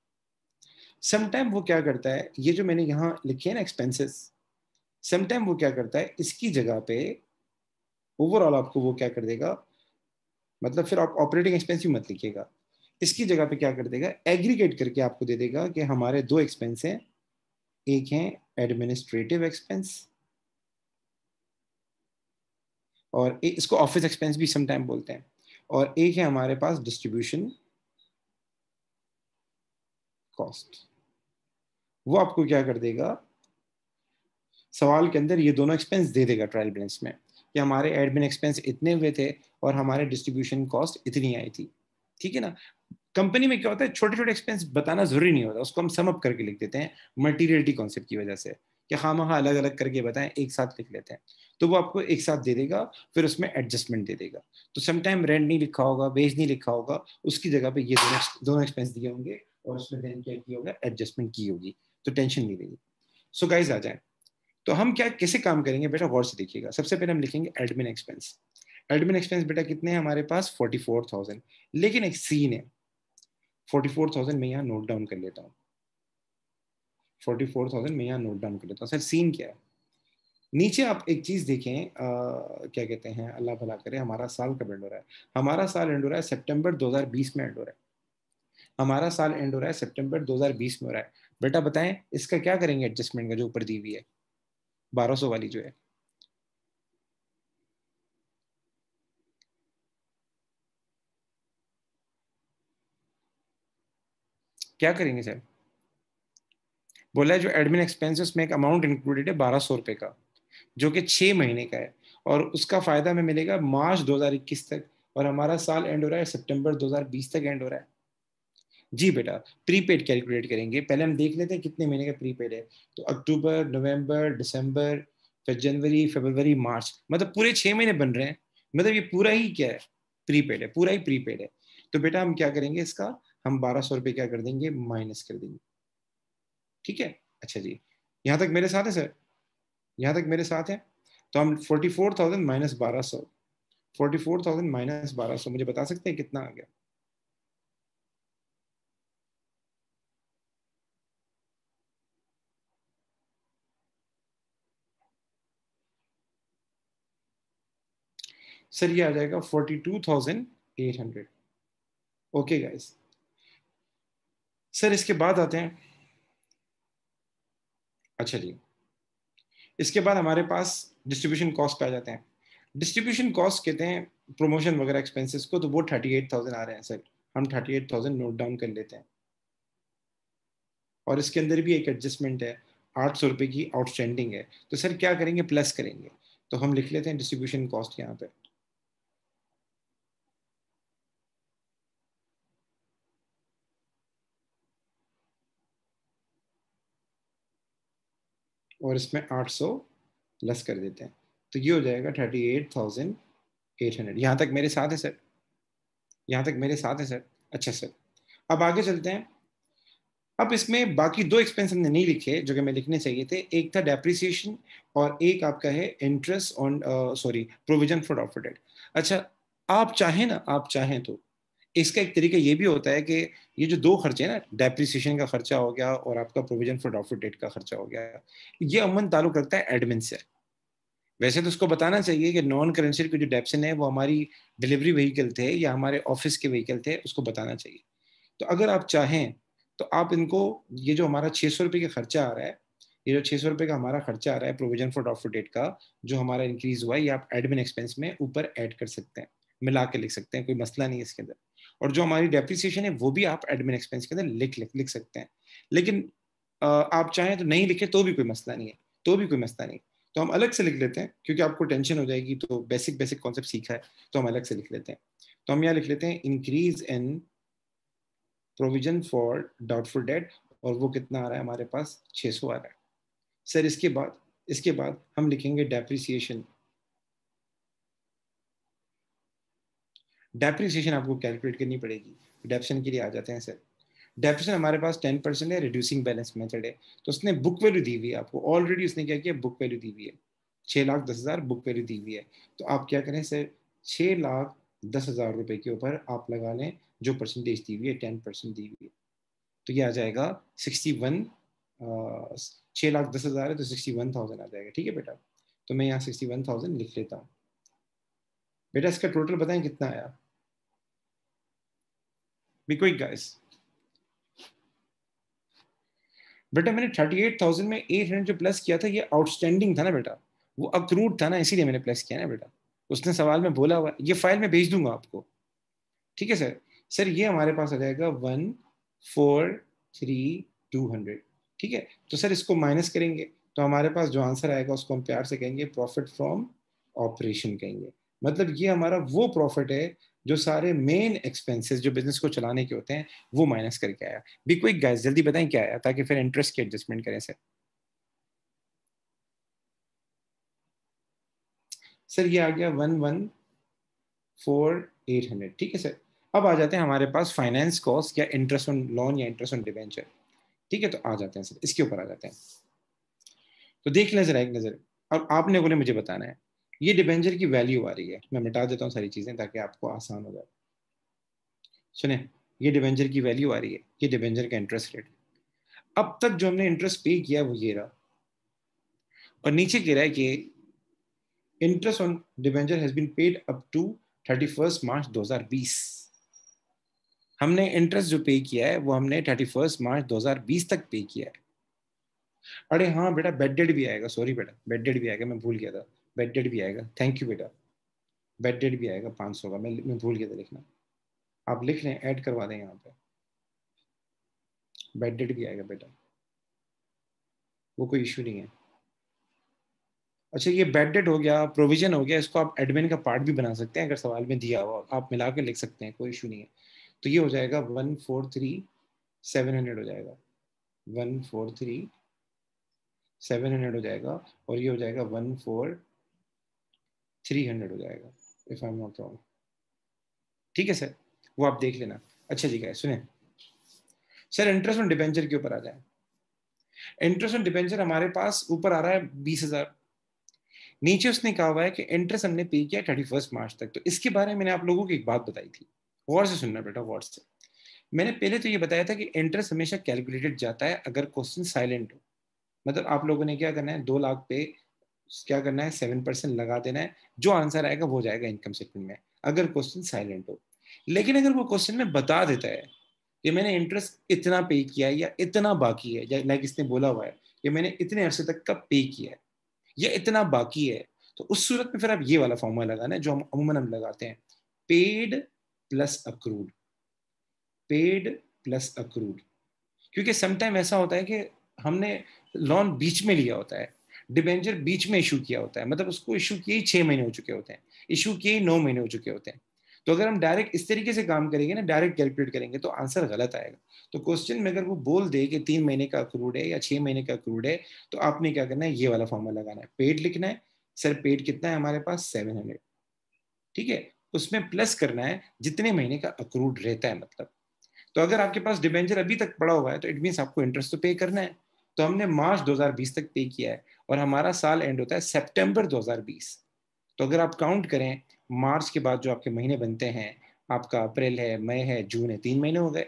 समटाइम वो क्या करता है ये जो मैंने यहाँ लिखे हैं ना एक्सपेंसेस समटाइम वो क्या करता है इसकी जगह पे ओवरऑल आपको वो क्या कर देगा मतलब फिर आप ऑपरेटिंग एक्सपेंस भी मत लिखिएगा इसकी जगह पे क्या कर देगा एग्रीगेट करके आपको दे देगा कि हमारे दो एक्सपेंस हैं एक है एडमिनिस्ट्रेटिव एक्सपेंस और ए, इसको ऑफिस एक्सपेंस भी समटाइम बोलते हैं और एक है हमारे पास डिस्ट्रीब्यूशन कॉस्ट वो आपको क्या कर देगा सवाल के अंदर ये दोनों एक्सपेंस दे देगा ट्रायल बैलेंस में कि हमारे एडमिन एक्सपेंस इतने हुए थे और हमारे डिस्ट्रीब्यूशन कॉस्ट इतनी आई थी ठीक है ना कंपनी में क्या होता है छोटे छोटे एक्सपेंस बताना जरूरी नहीं होता उसको हम समअप करके लिख देते हैं मटीरियलिटी कॉन्सेप्ट की वजह से कि हाँ हाँ, हाँ अलग अलग करके बताएं एक साथ लिख लेते हैं तो वो आपको एक साथ दे देगा फिर उसमें एडजस्टमेंट दे देगा तो समटाइम रेंट नहीं लिखा होगा वेज नहीं लिखा होगा उसकी जगह पे ये दोनों दोनों एक्सपेंस दिए होंगे और उसमें रेंट क्या किया होगा एडजस्टमेंट की होगी तो टेंशन नहीं रहेगी सो गाइज आ जाए तो हम क्या कैसे काम करेंगे बेटा गौर से देखिएगा सबसे पहले हम लिखेंगे एडमिन एक्सपेंस एडमिन एक्सपेंस बेटा कितने हैं हमारे पास फोर्टी फोर थाउजेंड लेकिन एक सीन है फोर्टी फोर थाउजेंड मैं यहाँ नोट डाउन कर लेता हूँ फोर्टी फोर थाउजेंड मैं यहाँ नोट डाउन कर लेता हूँ सर सीन क्या है नीचे आप एक चीज़ देखें आ, क्या कहते हैं अल्लाह भला करे हमारा साल कब एंड हो रहा है हमारा साल एंड हो रहा है सितंबर 2020 में एंड हो रहा है हमारा साल एंड हो रहा है सितंबर 2020 में हो रहा है बेटा बताएं इसका क्या करेंगे एडजस्टमेंट का जो ऊपर दी हुई है 1200 वाली जो है क्या करेंगे सर बोला है जो एडमिन एक्सपेंस उसमें एक अमाउंट इंक्लूडेड है बारह सौ रुपए का जो कि छह महीने का है और उसका फ़ायदा हमें मिलेगा मार्च 2021 तक और हमारा साल एंड हो रहा है सितंबर 2020 तक एंड हो रहा है जी बेटा प्रीपेड कैलकुलेट करेंगे पहले हम देख लेते हैं कितने महीने का प्रीपेड है तो अक्टूबर नवंबर दिसंबर फिर जनवरी फरवरी मार्च मतलब पूरे छः महीने बन रहे हैं मतलब ये पूरा ही क्या है प्रीपेड है पूरा ही प्रीपेड है तो बेटा हम क्या करेंगे इसका हम बारह सौ रुपये क्या कर देंगे माइनस कर देंगे ठीक है अच्छा जी यहाँ तक मेरे साथ है सर यहाँ तक मेरे साथ है तो हम फोर्टी फोर थाउजेंड माइनस बारह सौ फोर्टी फोर थाउजेंड माइनस बारह सौ मुझे बता सकते हैं कितना आ गया सर ये आ जाएगा forty two thousand eight hundred okay guys sir इसके बाद आते हैं अच्छा जी इसके बाद हमारे पास डिस्ट्रीब्यूशन कॉस्ट पे आ जाते हैं डिस्ट्रीब्यूशन कॉस्ट कहते हैं प्रमोशन वगैरह एक्सपेंसेस को तो वो थर्टी एट थाउजेंड आ रहे हैं सर हम thirty eight thousand note down कर लेते हैं और इसके अंदर भी एक एडजस्टमेंट है आठ सौ रुपये की आउटस्टैंडिंग है तो सर क्या करेंगे प्लस करेंगे तो हम लिख लेते हैं डिस्ट्रीब्यूशन कॉस्ट यहाँ पे और इसमें 800 लेस कर देते हैं तो ये हो जाएगा 38,800 यहाँ तक मेरे साथ है सर यहाँ तक मेरे साथ है सर अच्छा सर अब आगे चलते हैं अब इसमें बाकी दो एक्सपेंस हमने नहीं लिखे जो कि मैं लिखने चाहिए थे एक था डेप्रिसिएशन और एक आपका है interest on sorry provision for afforded अच्छा आप चाहें ना आप चाहें तो इसका एक तरीका ये भी होता है कि ये जो दो खर्चे हैं ना डेप्रिसिएशन का खर्चा हो गया और आपका प्रोविजन फॉर डॉफिट डेट का खर्चा हो गया ये अमन ताल्लुक रखता है एडमिन से वैसे तो उसको बताना चाहिए कि नॉन करेंसी की जो डेप्सन है वो हमारी डिलीवरी व्हीकल थे या हमारे ऑफिस के व्हीकल थे उसको बताना चाहिए तो अगर आप चाहें तो आप इनको ये जो हमारा छः सौ का खर्चा आ रहा है ये जो छः सौ का हमारा खर्चा आ रहा है प्रोविजन फॉर डॉफिट डेट का जो हमारा इंक्रीज हुआ है ये आप एडमिन एक्सपेंस में ऊपर ऐड कर सकते हैं मिला के लिख सकते हैं कोई मसला नहीं है इसके अंदर और जो हमारी डेप्रिसिएशन है वो भी आप एडमिन एक्सपेंस के अंदर लिख लिख लिख सकते हैं लेकिन आप चाहें तो नहीं लिखें तो भी कोई मसला नहीं है तो भी कोई मसला नहीं तो हम अलग से लिख लेते हैं क्योंकि आपको टेंशन हो जाएगी तो बेसिक बेसिक कॉन्सेप्ट सीखा है तो हम अलग से लिख लेते हैं तो हम यहाँ लिख लेते हैं increase in provision for doubtful debt और वो कितना आ रहा है हमारे पास 600 आ रहा है सर इसके बाद इसके बाद हम लिखेंगे डेप्रिसिएशन डेप्रिसिएशन आपको कैलकुलेट करनी पड़ेगी डेप्सन के लिए आ जाते हैं सर डेप्रेशन हमारे पास टेन परसेंट है रिड्यूसिंग बैलेंस मेथड है तो उसने बुक वैल्यू दी हुई है आपको ऑलरेडी उसने क्या किया बुक वैल्यू दी हुई है छः लाख दस हज़ार बुक वैल्यू दी हुई है तो आप क्या करें सर छः लाख दस हज़ार रुपये के ऊपर आप लगा लें जो परसेंटेज दी हुई है टेन परसेंट दी हुई है तो ये आ जाएगा सिक्सटी वन छः लाख दस हज़ार है तो सिक्सटी वन थाउजेंड आ जाएगा ठीक है बेटा तो मैं यहाँ सिक्सटी वन थाउजेंड लिख लेता हूँ बेटा इसका टोटल बताएं कितना आया बी क्विक गाइस बेटा मैंने थर्टी एट थाउजेंड में एट हंड्रेड जो प्लस किया था ये आउटस्टैंडिंग था ना बेटा वो अक्रूड था ना इसीलिए मैंने प्लस किया ना बेटा उसने सवाल में बोला हुआ ये फाइल मैं भेज दूंगा आपको ठीक है सर सर ये हमारे पास आ जाएगा one four three two hundred ठीक है तो सर इसको माइनस करेंगे तो हमारे पास जो आंसर आएगा उसको हम प्यार से कहेंगे प्रॉफिट फ्रॉम ऑपरेशन कहेंगे मतलब ये हमारा वो प्रॉफिट है जो सारे मेन एक्सपेंसेस जो बिजनेस को चलाने के होते हैं वो माइनस करके आया बी क्विक गाइस जल्दी बताएं क्या आया ताकि फिर इंटरेस्ट के एडजस्टमेंट करें सर सर ये आ गया one one four eight hundred ठीक है सर अब आ जाते हैं हमारे पास फाइनेंस कॉस्ट या इंटरेस्ट ऑन लोन या इंटरेस्ट ऑन डिवेंचर ठीक है तो आ जाते हैं सर इसके ऊपर आ जाते हैं तो देख लें जरा एक नज़र अब आपने बोले मुझे बताना है ये डिबेंचर की वैल्यू आ रही है मैं मिटा देता हूँ सारी चीज़ें ताकि आपको आसान हो जाए सुने ये डिबेंचर की वैल्यू आ रही है ये डिबेंचर का इंटरेस्ट रेट अब तक जो हमने इंटरेस्ट पे किया वो ये रहा और नीचे कह रहा है कि interest on debenture has been paid up to 31 March 2020 हमने इंटरेस्ट जो पे किया है वो हमने 31 मार्च 2020 तक पे किया है अरे हाँ बेटा बेड डेड भी आएगा सॉरी बेटा बेड डेड भी आएगा मैं भूल गया था बेड डेट भी आएगा थैंक यू बेटा बेड डेट भी आएगा पाँच सौ का मैं मैं भूल गया था लिखना आप लिख लें ऐड करवा दें यहाँ पे बेड डेट भी आएगा बेटा वो कोई इशू नहीं है अच्छा ये बेड डेट हो गया प्रोविजन हो गया इसको आप एडमिन का पार्ट भी बना सकते हैं अगर सवाल में दिया हुआ आप मिला के लिख सकते हैं कोई इशू नहीं है तो ये हो जाएगा one four three seven hundred हो जाएगा one four three seven hundred हो जाएगा और ये हो जाएगा वन फोर थ्री हंड्रेड हो जाएगा if I am not wrong ठीक है सर वो आप देख लेना अच्छा जी क्या सुने सर इंटरेस्ट ऑन डिबेंचर के ऊपर आ जाए इंटरेस्ट ऑन डिबेंचर हमारे पास ऊपर आ रहा है बीस हजार नीचे उसने कहा हुआ है कि इंटरेस्ट हमने पे किया थर्टी फर्स्ट मार्च तक तो इसके बारे में मैंने आप लोगों को एक बात बताई थी गौर से सुनना बेटा गौर से मैंने पहले तो ये बताया था कि इंटरेस्ट हमेशा कैलकुलेटेड जाता है अगर क्वेश्चन साइलेंट हो मतलब आप लोगों ने क्या करना है दो लाख पे क्या करना है सेवन परसेंट लगा देना है जो आंसर आएगा वो जाएगा इनकम स्टेटमेंट में अगर क्वेश्चन साइलेंट हो लेकिन अगर वो क्वेश्चन में बता देता है कि मैंने इंटरेस्ट इतना पे किया है या इतना बाकी है लाइक इसने बोला हुआ है कि मैंने इतने अरसे तक का पे किया है या इतना बाकी है तो उस सूरत में फिर आप ये वाला फॉर्मूला लगाना है जो हम अमूमन हम लगाते हैं paid plus accrued paid plus accrued क्योंकि समटाइम ऐसा होता है कि हमने लोन बीच में लिया होता है डिबेंचर बीच में इशू किया होता है मतलब उसको इशू किए ही छह महीने हो चुके होते हैं इशू किए ही नौ महीने हो चुके होते हैं तो अगर हम डायरेक्ट इस तरीके से काम करेंगे ना डायरेक्ट कैलकुलेट करेंगे तो आंसर गलत आएगा तो क्वेश्चन में अगर वो बोल दे कि तीन महीने का अक्रूड है या छह महीने का अक्रूड है तो आपने क्या करना है ये वाला फॉर्मूला लगाना है पेड लिखना है सर पेड कितना है हमारे पास सेवन हंड्रेड ठीक है उसमें प्लस करना है जितने महीने का अक्रूड रहता है मतलब तो अगर आपके पास डिबेंचर अभी तक पड़ा हुआ है तो इट मीन आपको इंटरेस्ट तो पे करना है तो हमने मार्च 2020 तक पे किया है और हमारा साल एंड होता है सितंबर 2020 तो अगर आप काउंट करें मार्च के बाद जो आपके महीने बनते हैं आपका अप्रैल है मई है जून है तीन महीने हो गए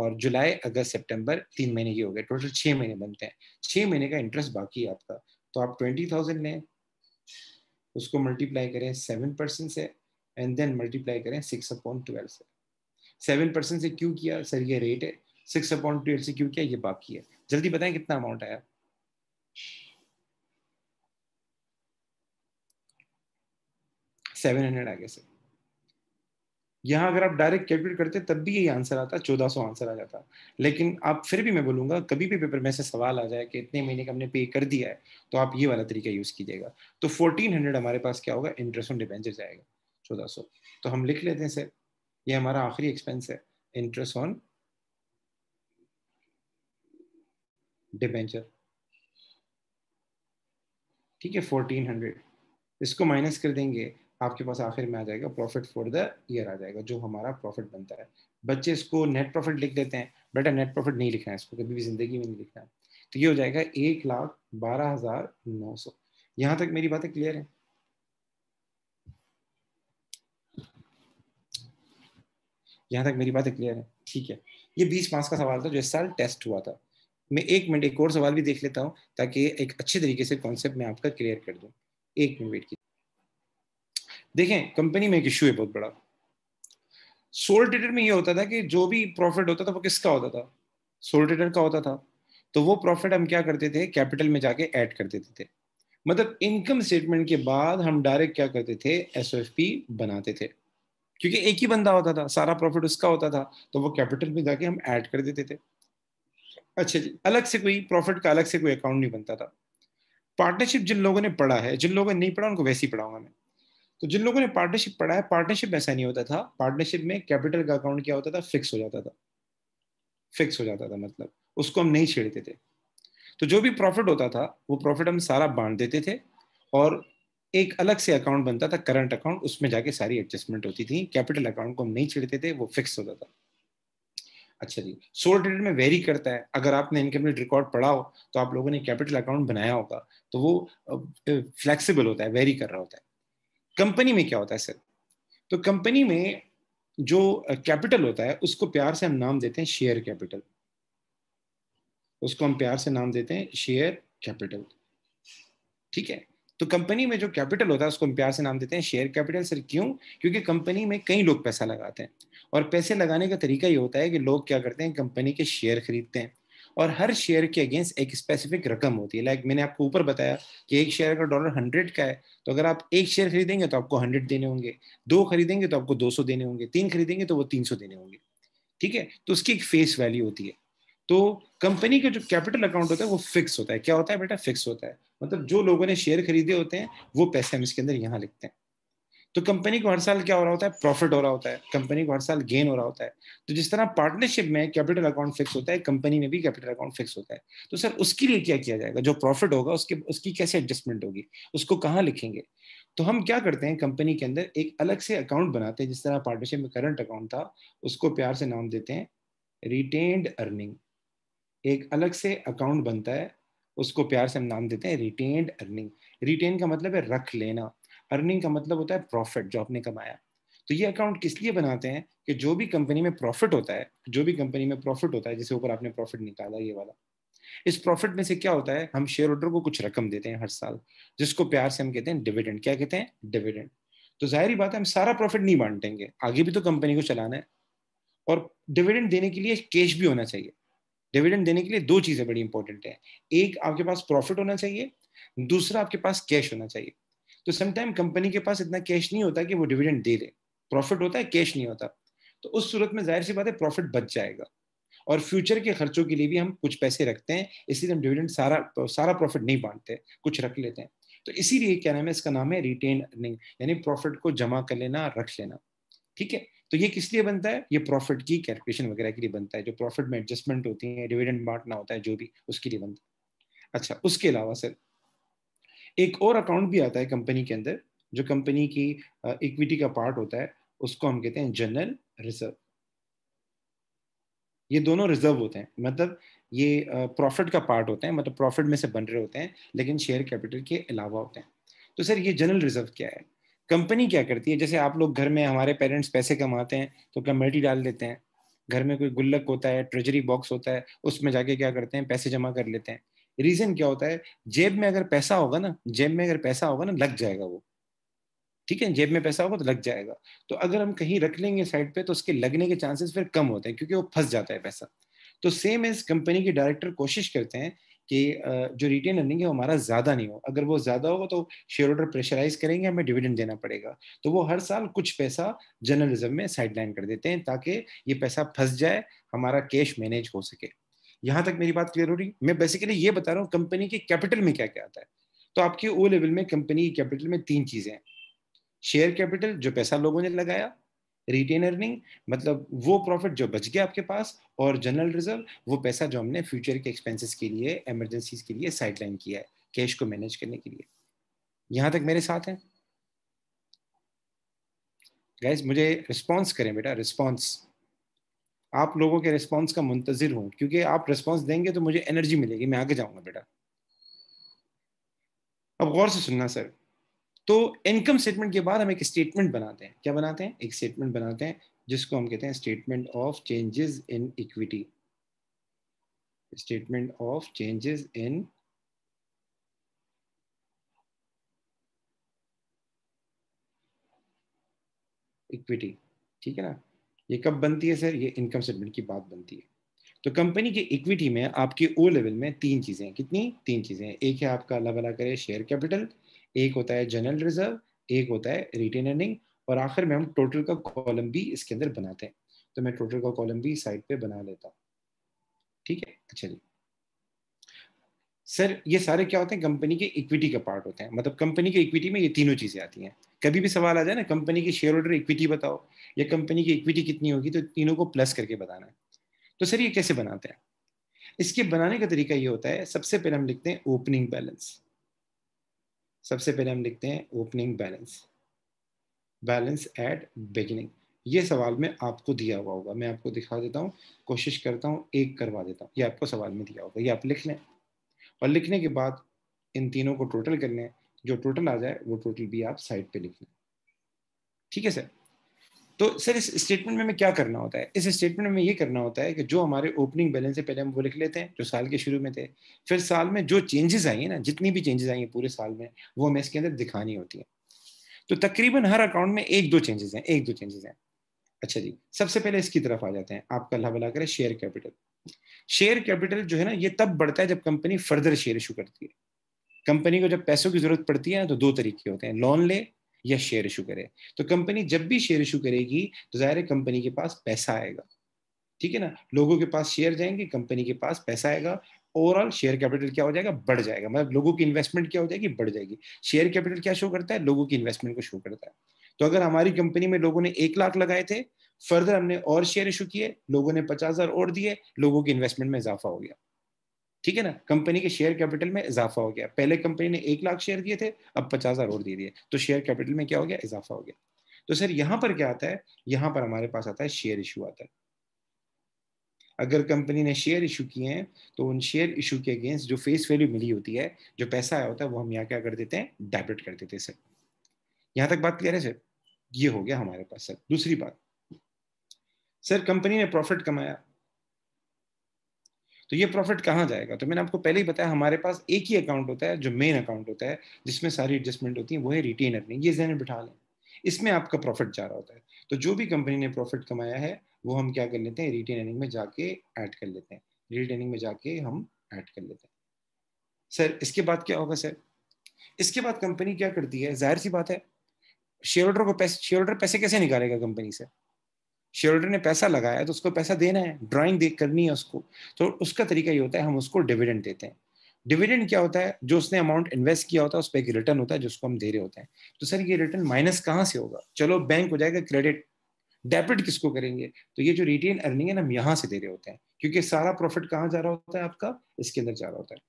और जुलाई अगस्त सितंबर तीन महीने के हो गए टोटल छः महीने बनते हैं छः महीने का इंटरेस्ट बाकी है आपका तो आप ट्वेंटी थाउजेंड लें उसको मल्टीप्लाई करें सेवन परसेंट से एंड देन मल्टीप्लाई करें सिक्स अपॉइंट ट्वेल्व से सेवन परसेंट से क्यों किया सर ये रेट है six point two L Q किया ये बाकी है जल्दी बताएं कितना अमाउंट आया सेवन हंड्रेड आगे से यहाँ अगर आप डायरेक्ट कैलकुलेट करते तब भी यही आंसर आता चौदह सौ आंसर आ जाता लेकिन आप फिर भी मैं बोलूंगा कभी भी पेपर में से सवाल आ जाए कि इतने महीने का हमने पे कर दिया है तो आप ये वाला तरीका यूज़ कीजिएगा तो फोर्टीन हंड्रेड हमारे पास क्या होगा इंटरेस्ट ऑन डिबेंचर जाएगा चौदह सौ तो हम लिख लेते हैं सर ये हमारा आखिरी एक्सपेंस है इंटरेस्ट ऑन डिबेंचर ठीक है फोर्टीन हंड्रेड इसको माइनस कर देंगे आपके पास आखिर में आ जाएगा प्रॉफिट फॉर द ईयर आ जाएगा जो हमारा प्रॉफिट बनता है बच्चे इसको नेट प्रॉफिट लिख देते हैं बेटा नेट प्रॉफिट नहीं लिखना है इसको कभी भी जिंदगी में नहीं लिखना है तो ये हो जाएगा एक लाख बारह हजार नौ सौ यहां तक मेरी बातें क्लियर है यहां तक मेरी बातें क्लियर है ठीक है ये बीस मार्क्स का सवाल था जो इस साल टेस्ट हुआ था मैं एक मिनट एक और सवाल भी देख लेता हूँ ताकि एक अच्छे तरीके से कॉन्सेप्ट मैं आपका क्लियर कर दूँ एक मिनट वेट कीजिए देखें कंपनी में एक इशू है बहुत बड़ा सोल ट्रेडर में ये होता था कि जो भी प्रॉफिट होता था वो किसका होता था सोल ट्रेडर का होता था तो वो प्रॉफिट हम क्या करते थे कैपिटल में जाके ऐड कर देते थे मतलब इनकम स्टेटमेंट के बाद हम डायरेक्ट क्या करते थे एस बनाते थे क्योंकि एक ही बंदा होता था सारा प्रॉफिट उसका होता था तो वो कैपिटल में जाके हम ऐड कर देते थे अच्छा जी अलग से कोई प्रॉफिट का अलग से कोई अकाउंट नहीं बनता था पार्टनरशिप जिन लोगों ने पढ़ा है जिन लोगों ने नहीं पढ़ा उनको वैसे ही पढ़ाऊंगा मैं तो जिन लोगों ने पार्टनरशिप पढ़ा है पार्टनरशिप ऐसा नहीं होता था पार्टनरशिप में कैपिटल का अकाउंट क्या होता था फिक्स हो जाता था फिक्स हो जाता था मतलब उसको हम नहीं छेड़ते थे तो जो भी प्रॉफिट होता था वो प्रॉफिट हम सारा बांट देते थे और एक अलग से अकाउंट बनता था करंट अकाउंट उसमें जाके सारी एडजस्टमेंट होती थी कैपिटल अकाउंट को हम नहीं छेड़ते थे वो फिक्स होता था अच्छा जी सोल ट्रेडेड में वेरी करता है अगर आपने इनकम रिकॉर्ड पढ़ा हो तो आप लोगों ने कैपिटल अकाउंट बनाया होगा तो वो फ्लेक्सिबल होता है वेरी कर रहा होता है कंपनी में क्या होता है सर तो कंपनी में जो कैपिटल होता है उसको प्यार से हम नाम देते हैं शेयर कैपिटल उसको हम प्यार से नाम देते हैं शेयर कैपिटल ठीक है तो कंपनी में जो कैपिटल होता है उसको हम प्यार से नाम देते हैं शेयर कैपिटल सर क्यों क्योंकि कंपनी में कई लोग पैसा लगाते हैं और पैसे लगाने का तरीका ये होता है कि लोग क्या करते हैं कंपनी के शेयर खरीदते हैं और हर शेयर के अगेंस्ट एक स्पेसिफिक रकम होती है लाइक मैंने आपको ऊपर बताया कि एक शेयर का डॉलर हंड्रेड का है तो अगर आप एक शेयर खरीदेंगे तो आपको हंड्रेड देने होंगे दो खरीदेंगे तो आपको दो सौ देने होंगे तीन खरीदेंगे तो वो तीन सौ देने होंगे ठीक है तो उसकी एक फेस वैल्यू होती है तो कंपनी का जो कैपिटल अकाउंट होता है वो फिक्स होता है क्या होता है बेटा फिक्स होता है मतलब जो लोगों ने शेयर खरीदे होते हैं वो पैसे हम इसके अंदर यहाँ लिखते हैं तो कंपनी को हर साल क्या हो रहा होता है प्रॉफिट हो रहा होता है कंपनी को हर साल गेन हो रहा होता है तो जिस तरह पार्टनरशिप में कैपिटल अकाउंट फिक्स होता है कंपनी में भी कैपिटल अकाउंट फिक्स होता है तो सर उसके लिए क्या किया जाएगा जो प्रॉफिट होगा उसके उसकी कैसे एडजस्टमेंट होगी उसको कहाँ लिखेंगे तो हम क्या करते हैं कंपनी के अंदर एक अलग से अकाउंट बनाते हैं जिस तरह पार्टनरशिप में करंट अकाउंट था उसको प्यार से नाम देते हैं रिटेन्ड अर्निंग एक अलग से अकाउंट बनता है उसको प्यार से हम नाम देते हैं रिटेन्ड अर्निंग रिटेन का मतलब है रख लेना अर्निंग का मतलब होता है प्रॉफिट जो आपने कमाया तो ये अकाउंट किस लिए बनाते हैं कि जो भी कंपनी में प्रॉफिट होता है जो भी कंपनी में प्रॉफिट होता है जिसके ऊपर आपने प्रॉफिट निकाला ये वाला इस प्रॉफिट में से क्या होता है हम शेयर होल्डर को कुछ रकम देते हैं हर साल जिसको प्यार से हम कहते हैं डिविडेंड क्या कहते हैं डिविडेंड तो जाहिर बात है हम सारा प्रॉफिट नहीं बांटेंगे आगे भी तो कंपनी को चलाना है और डिविडेंड देने के लिए कैश भी होना चाहिए डिविडेंड देने के लिए दो चीज़ें बड़ी इंपॉर्टेंट है एक आपके पास प्रॉफिट होना चाहिए दूसरा आपके पास कैश होना चाहिए तो समटाइम कंपनी के पास इतना कैश नहीं होता कि वो डिविडेंड दे दे प्रॉफिट होता है कैश नहीं होता तो उस सूरत में जाहिर सी बात है प्रॉफिट बच जाएगा और फ्यूचर के खर्चों के लिए भी हम कुछ पैसे रखते हैं इसलिए हम डिविडेंड सारा सारा प्रॉफिट नहीं बांटते कुछ रख लेते हैं तो इसीलिए क्या नाम है इसका नाम है रिटेन अर्निंग यानी प्रॉफिट को जमा कर लेना रख लेना ठीक है तो ये किस लिए बनता है ये प्रॉफिट की कैलकुलेशन वगैरह के लिए बनता है जो प्रॉफिट में एडजस्टमेंट होती है डिविडेंड बांटना होता है जो भी उसके लिए बनता है अच्छा उसके अलावा सर एक और अकाउंट भी आता है कंपनी के अंदर जो कंपनी की इक्विटी का पार्ट होता है उसको हम कहते हैं जनरल रिजर्व ये दोनों रिजर्व होते हैं मतलब ये प्रॉफिट का पार्ट होते हैं मतलब प्रॉफिट में से बन रहे होते हैं लेकिन शेयर कैपिटल के अलावा होते हैं तो सर ये जनरल रिजर्व क्या है कंपनी क्या करती है जैसे आप लोग घर में हमारे पेरेंट्स पैसे कमाते हैं तो कमेटी डाल देते हैं घर में कोई गुल्लक होता है ट्रेजरी बॉक्स होता है उसमें जाके क्या करते हैं पैसे जमा कर लेते हैं रीजन क्या होता है जेब में अगर पैसा होगा ना जेब में अगर पैसा होगा ना लग जाएगा वो ठीक है जेब में पैसा होगा तो लग जाएगा तो अगर हम कहीं रख लेंगे साइड पे तो उसके लगने के चांसेस फिर कम होते हैं क्योंकि वो फंस जाता है पैसा तो सेम एज कंपनी के डायरेक्टर कोशिश करते हैं कि जो रिटेन अर्निंग है हमारा ज़्यादा नहीं हो अगर वो ज़्यादा होगा तो शेयर होल्डर प्रेशराइज करेंगे हमें डिविडेंड देना पड़ेगा तो वो हर साल कुछ पैसा जर्नलिज्म में साइडलाइन कर देते हैं ताकि ये पैसा फंस जाए हमारा कैश मैनेज हो सके यहाँ तक मेरी बात क्लियर हो रही मैं बेसिकली ये बता रहा हूँ कंपनी के कैपिटल में क्या क्या आता है तो आपके ओ लेवल में कंपनी के कैपिटल में तीन चीज़ें हैं शेयर कैपिटल जो पैसा लोगों ने लगाया रिटेन अर्निंग मतलब वो प्रॉफिट जो बच गया आपके पास और जनरल रिजर्व वो पैसा जो हमने फ्यूचर के एक्सपेंसेस के लिए एमरजेंसीज के लिए साइडलाइन किया है कैश को मैनेज करने के लिए यहां तक मेरे साथ हैं गैस मुझे रिस्पॉन्स करें बेटा रिस्पॉन्स आप लोगों के रिस्पॉन्स का मुंतजर हूं क्योंकि आप रिस्पॉन्स देंगे तो मुझे एनर्जी मिलेगी मैं आगे जाऊंगा बेटा अब गौर से सुनना सर तो इनकम स्टेटमेंट के बाद हम एक स्टेटमेंट बनाते हैं क्या बनाते हैं एक स्टेटमेंट बनाते हैं जिसको हम कहते हैं statement of changes in equity statement of changes in equity ठीक है ना ये कब बनती है सर ये इनकम स्टेटमेंट की बात बनती है तो कंपनी के इक्विटी में आपके ओ लेवल में तीन चीज़ें हैं कितनी तीन चीज़ें हैं एक है आपका अलग भला करे शेयर कैपिटल एक होता है जनरल रिजर्व एक होता है रिटेन अर्निंग और आखिर में हम टोटल का कॉलम भी इसके अंदर बनाते हैं तो मैं टोटल का कॉलम भी साइड पे बना लेता हूँ ठीक है अच्छा जी सर ये सारे क्या होते हैं कंपनी के इक्विटी का पार्ट होते हैं मतलब कंपनी के इक्विटी में ये तीनों चीज़ें आती हैं कभी भी सवाल आ जाए ना कंपनी की शेयर होल्डर इक्विटी बताओ या कंपनी की इक्विटी कितनी होगी तो तीनों को प्लस करके बताना है तो सर ये कैसे बनाते हैं इसके बनाने का तरीका ये होता है सबसे पहले हम लिखते हैं ओपनिंग बैलेंस सबसे पहले हम लिखते हैं opening balance balance at beginning ये सवाल में आपको दिया हुआ होगा मैं आपको दिखा देता हूँ कोशिश करता हूँ एक करवा देता हूँ ये आपको सवाल में दिया होगा ये आप लिख लें और लिखने के बाद इन तीनों को टोटल कर लें जो टोटल आ जाए वो टोटल भी आप साइड पे लिख लें ठीक है सर तो सर इस स्टेटमेंट में क्या करना होता है इस स्टेटमेंट में ये करना होता है कि जो हमारे ओपनिंग बैलेंस से पहले हम वो लिख लेते हैं जो साल के शुरू में थे फिर साल में जो चेंजेस आई हैं ना जितनी भी चेंजेस आई हैं पूरे साल में वो हमें इसके अंदर दिखानी होती है तो तकरीबन हर अकाउंट में एक दो चेंजेस हैं एक दो चेंजेस हैं अच्छा जी सबसे पहले इसकी तरफ आ जाते हैं आपका अल्लाह भला करें शेयर कैपिटल शेयर कैपिटल जो है ना ये तब बढ़ता है जब कंपनी फर्दर शेयर इशू करती है कंपनी को जब पैसों की जरूरत पड़ती है तो दो तरीके होते हैं लोन ले या शेयर इशू करे तो कंपनी जब भी शेयर इशू करेगी तो जाहिर है कंपनी के पास पैसा आएगा ठीक है ना लोगों के पास शेयर जाएंगे कंपनी के पास पैसा आएगा ओवरऑल शेयर कैपिटल क्या हो जाएगा बढ़ जाएगा मतलब लोगों की इन्वेस्टमेंट क्या हो जाएगी बढ़ जाएगी शेयर कैपिटल क्या शो करता है लोगों की इन्वेस्टमेंट को शो करता है तो अगर हमारी कंपनी में लोगों ने एक लाख लगाए थे फर्दर हमने और शेयर इशू किए लोगों ने पचास हजार और दिए लोगों की इन्वेस्टमेंट में इजाफा हो गया ठीक है ना कंपनी के शेयर कैपिटल में इजाफा हो गया पहले कंपनी ने एक लाख शेयर दिए थे अब पचास और दे दिए तो शेयर कैपिटल में क्या हो गया इजाफा हो गया तो सर यहां पर क्या आता है यहां पर हमारे पास आता है शेयर इशू आता है अगर कंपनी ने शेयर इशू किए हैं तो उन शेयर इशू के अगेंस्ट जो फेस वैल्यू मिली होती है जो पैसा आया होता है वो हम यहाँ क्या कर देते हैं डेबिट कर देते हैं सर यहां तक बात क्लियर है सर ये हो गया हमारे पास सर दूसरी बात सर कंपनी ने प्रॉफिट कमाया तो ये प्रॉफिट कहाँ जाएगा तो मैंने आपको पहले ही बताया हमारे पास एक ही अकाउंट होता है जो मेन अकाउंट होता है जिसमें सारी एडजस्टमेंट होती है वो है रिटेन अर्निंग ये जहन बिठा लें इसमें आपका प्रॉफिट जा रहा होता है तो जो भी कंपनी ने प्रॉफिट कमाया है वो हम क्या कर लेते हैं रिटेन अर्निंग में जाके ऐड कर लेते हैं रिटेन अर्निंग में जाके हम ऐड कर लेते हैं सर इसके बाद क्या होगा सर इसके बाद कंपनी क्या करती है जाहिर सी बात है शेयर होल्डर को पैसे शेयर होल्डर पैसे कैसे निकालेगा कंपनी से शेयर ने पैसा लगाया तो उसको पैसा देना है ड्राइंग दे करनी है उसको तो उसका तरीका ये होता है हम उसको डिविडेंड देते हैं डिविडेंड क्या होता है जो उसने अमाउंट इन्वेस्ट किया होता है उस पर एक रिटर्न होता है जिसको हम दे रहे होते हैं तो सर ये रिटर्न माइनस कहाँ से होगा चलो बैंक हो जाएगा क्रेडिट डेबिट किसको करेंगे तो ये जो रिटेन अर्निंग है ना हम यहाँ से दे रहे होते हैं क्योंकि सारा प्रॉफिट कहाँ जा रहा होता है आपका इसके अंदर जा रहा होता है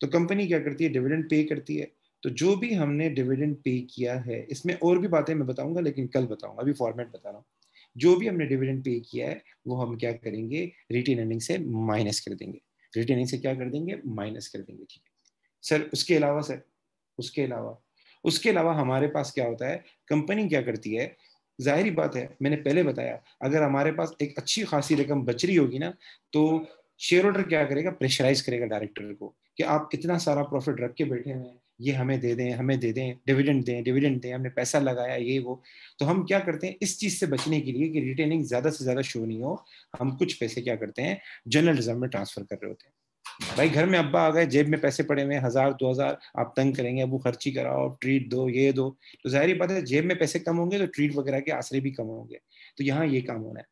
तो कंपनी क्या करती है डिविडेंड पे करती है तो जो भी हमने डिविडेंड पे किया है इसमें और भी बातें मैं बताऊंगा लेकिन कल बताऊंगा अभी फॉर्मेट बता रहा हूँ जो भी हमने डिविडेंड पे किया है वो हम क्या करेंगे रिटेन अर्निंग से माइनस कर देंगे रिटेन अर्निंग से क्या कर देंगे माइनस कर देंगे ठीक है सर उसके अलावा सर उसके अलावा उसके अलावा हमारे पास क्या होता है कंपनी क्या करती है जाहिर बात है मैंने पहले बताया अगर हमारे पास एक अच्छी खासी रकम बच रही होगी ना तो शेयर होल्डर क्या करेगा प्रेशराइज करेगा डायरेक्टर को कि आप कितना सारा प्रॉफिट रख के बैठे हुए हैं ये हमें दे दें हमें दे दें डिविडेंड दें डिविडेंड दें हमने पैसा लगाया ये वो तो हम क्या करते हैं इस चीज़ से बचने के लिए कि रिटेनिंग ज़्यादा से ज़्यादा शो नहीं हो हम कुछ पैसे क्या करते हैं जनरल रिजर्व में ट्रांसफ़र कर रहे होते हैं भाई घर में अब्बा आ गए जेब में पैसे पड़े हुए हजार दो हजार आप तंग करेंगे अब खर्ची कराओ ट्रीट दो ये दो तो जाहिर बात है जेब में पैसे कम होंगे तो ट्रीट वगैरह के आसरे भी कम होंगे तो यहाँ ये काम होना है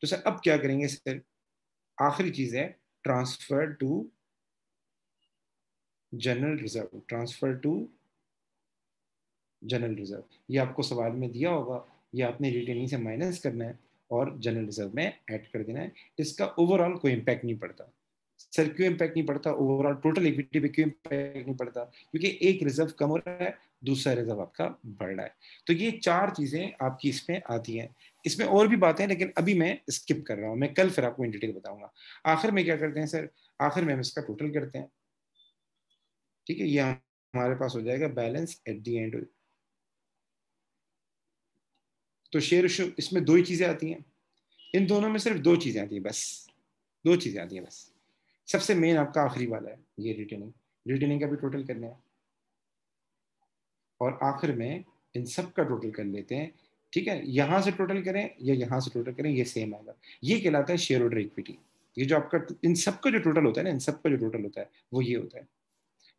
तो सर अब क्या करेंगे सर आखिरी चीज़ है transfer to general reserve transfer to general reserve ये आपको सवाल में दिया होगा ये आपने रिटेनिंग से माइनस करना है और जनरल रिजर्व में ऐड कर देना है इसका ओवरऑल कोई इम्पैक्ट नहीं पड़ता सर क्यों इम्पैक्ट नहीं पड़ता ओवरऑल टोटल इक्विटी पे क्यों इम्पैक्ट नहीं पड़ता क्योंकि एक रिजर्व कम हो रहा है दूसरा रिजर्व आपका बढ़ रहा है तो ये चार चीजें आपकी इसमें आती हैं इसमें और भी बातें हैं लेकिन अभी मैं स्किप कर रहा हूँ मैं कल फिर आपको इन डिटेल बताऊंगा आखिर में क्या करते हैं सर आखिर में हम इसका टोटल करते हैं ठीक है ये हमारे पास हो जाएगा बैलेंस एट दी एंड तो शेयर इसमें दो ही चीजें आती हैं इन दोनों में सिर्फ दो चीजें आती हैं बस दो चीजें आती हैं बस सबसे मेन आपका आखिरी वाला है ये रिटर्निंग रिटर्निंग का भी टोटल करना है और आखिर में इन सब का टोटल कर लेते हैं ठीक है यहां से टोटल करें या यहां से टोटल करें ये सेम आएगा ये कहलाता है शेयर होल्डर इक्विटी ये जो आपका इन सब का जो टोटल होता है ना इन सब का जो टोटल होता है वो ये होता है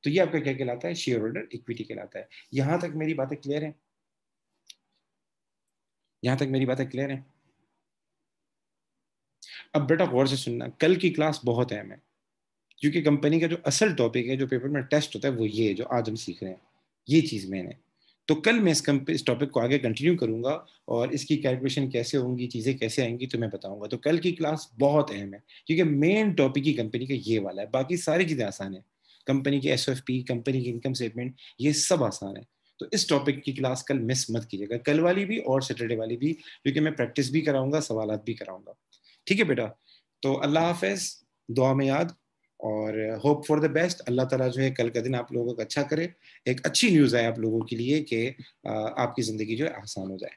तो ये आपका क्या कहलाता है शेयर होल्डर इक्विटी कहलाता है यहां तक मेरी बातें क्लियर है यहां तक मेरी बातें क्लियर है अब बेटा गौर से सुनना कल की क्लास बहुत अहम है क्योंकि कंपनी का जो असल टॉपिक है जो पेपर में टेस्ट होता है वो ये है जो आज हम सीख रहे हैं ये चीज़ मैंने तो कल मैं इस इस टॉपिक को आगे कंटिन्यू करूंगा और इसकी कैलकुलेशन कैसे होंगी चीज़ें कैसे आएंगी तो मैं बताऊंगा तो कल की क्लास बहुत अहम है क्योंकि मेन टॉपिक ही कंपनी का ये वाला है बाकी सारी चीज़ें आसान है कंपनी की एस एफ पी कंपनी की इनकम स्टेटमेंट ये सब आसान है तो इस टॉपिक की क्लास कल मिस मत कीजिएगा कल वाली भी और सैटरडे वाली भी क्योंकि मैं प्रैक्टिस भी कराऊंगा सवाल भी कराऊंगा ठीक है बेटा तो अल्लाह हाफिज दुआ में याद और होप फॉर द बेस्ट अल्लाह ताला जो है कल का दिन आप लोगों का अच्छा करे एक अच्छी न्यूज़ आए आप लोगों के लिए कि आपकी ज़िंदगी जो है आसान हो जाए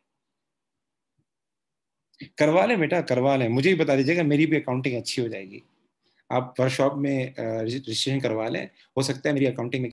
करवा लें बेटा करवा लें मुझे भी बता दीजिएगा मेरी भी अकाउंटिंग अच्छी हो जाएगी आप वर्कशॉप में रजिस्ट्रेशन करवा लें हो सकता है मेरी अकाउंटिंग में